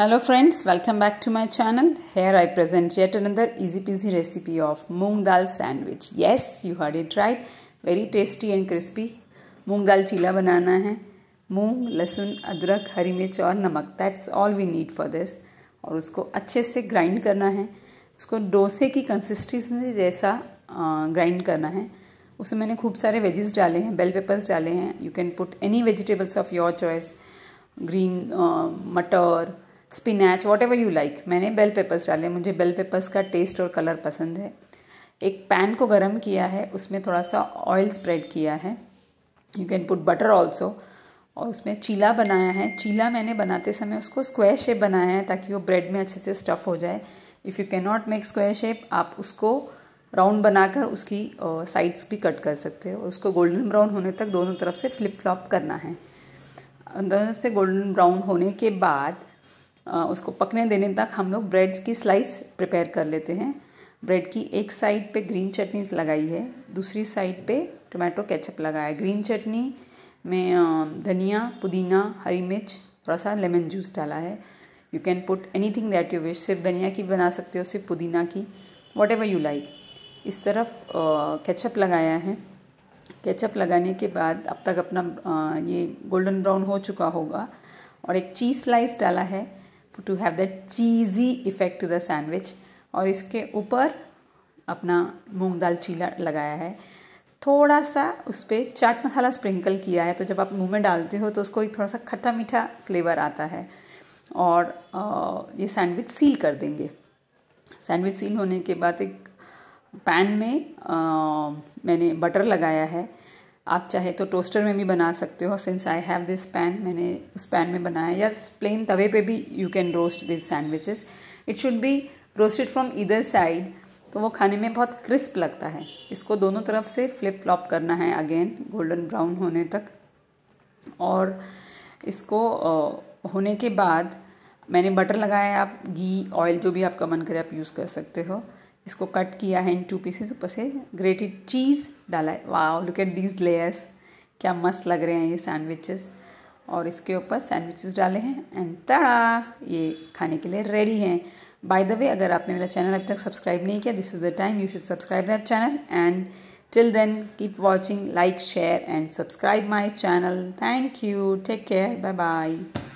Hello friends, welcome back to my channel. Here I present yet another easy peasy recipe of moong dal sandwich Yes, you had it right. Very tasty and crispy मूंग दाल चीला बनाना है मूंग लहसुन अदरक हरी मिर्च और नमक that's all we need for this और उसको अच्छे से ग्राइंड करना है उसको डोसे की कंसिस्टेंसी जैसा ग्राइंड करना है उसमें मैंने खूब सारे वेजेस डाले हैं बेल पेपर्स डाले हैं you can put any vegetables of your choice green matar spinach whatever you like मैंने बेल पेपर्स डाले मुझे बेल पेपर्स का टेस्ट और कलर पसंद है एक पैन को गर्म किया है उसमें थोड़ा सा ऑयल स्प्रेड किया है you can put butter also और उसमें चीला बनाया है चीला मैंने बनाते समय उसको स्क्वायर शेप बनाया है ताकि वो ब्रेड में अच्छे से स्टफ़ हो जाए if you can not make square shape आप उसको राउंड बनाकर उसकी साइड्स भी कट कर सकते हो उसको गोल्डन ब्राउन होने तक दोनों तरफ से फ्लिप फ्लॉप करना है दोनों से गोल्डन ब्राउन होने के बाद उसको पकने देने तक हम लोग ब्रेड की स्लाइस प्रिपेयर कर लेते हैं ब्रेड की एक साइड पे ग्रीन चटनी लगाई है दूसरी साइड पे टोमेटो केचप लगाया है ग्रीन चटनी में धनिया पुदीना हरी मिर्च थोड़ा सा लेमन जूस डाला है you can put anything that you wish सिर्फ धनिया की बना सकते हो सिर्फ पुदीना की वॉट एवर यू लाइक इस तरफ केचप लगाया है केचप लगाने के बाद अब तक अपना ये गोल्डन ब्राउन हो चुका होगा और एक चीज़ स्लाइस डाला है to have that cheesy effect to the sandwich और इसके ऊपर अपना मूंग दाल चीला लगाया है थोड़ा सा उस पर चाट मसाला स्प्रिंकल किया है तो जब आप मुंह में डालते हो तो उसको एक थोड़ा सा खट्टा मीठा फ्लेवर आता है और ये सैंडविच सील कर देंगे सैंडविच सील होने के बाद एक पैन में आ, मैंने बटर लगाया है आप चाहे तो टोस्टर में भी बना सकते हो since I have this pan मैंने उस पैन में बनाया या प्लेन तवे पे भी you can roast this sandwiches it should be roasted from इधर साइड तो वो खाने में बहुत क्रिस्प लगता है इसको दोनों तरफ से फ्लिप फ्लॉप करना है अगेन गोल्डन ब्राउन होने तक और इसको होने के बाद मैंने बटर लगाया आप घी ऑयल जो भी आपका मन करे आप यूज़ कर सकते हो इसको कट किया है इन टू पीसेस ऊपर से ग्रेटेड चीज़ डाला है वाह लुक एट दीज लेयर्स क्या मस्त लग रहे हैं ये सैंडविचेस और इसके ऊपर सैंडविचेस डाले हैं एंड तड़ा ये खाने के लिए रेडी हैं बाय द वे अगर आपने मेरा चैनल अभी तक सब्सक्राइब नहीं किया this is the time you should subscribe that channel and till then keep watching like share and subscribe my channel thank you take care bye bye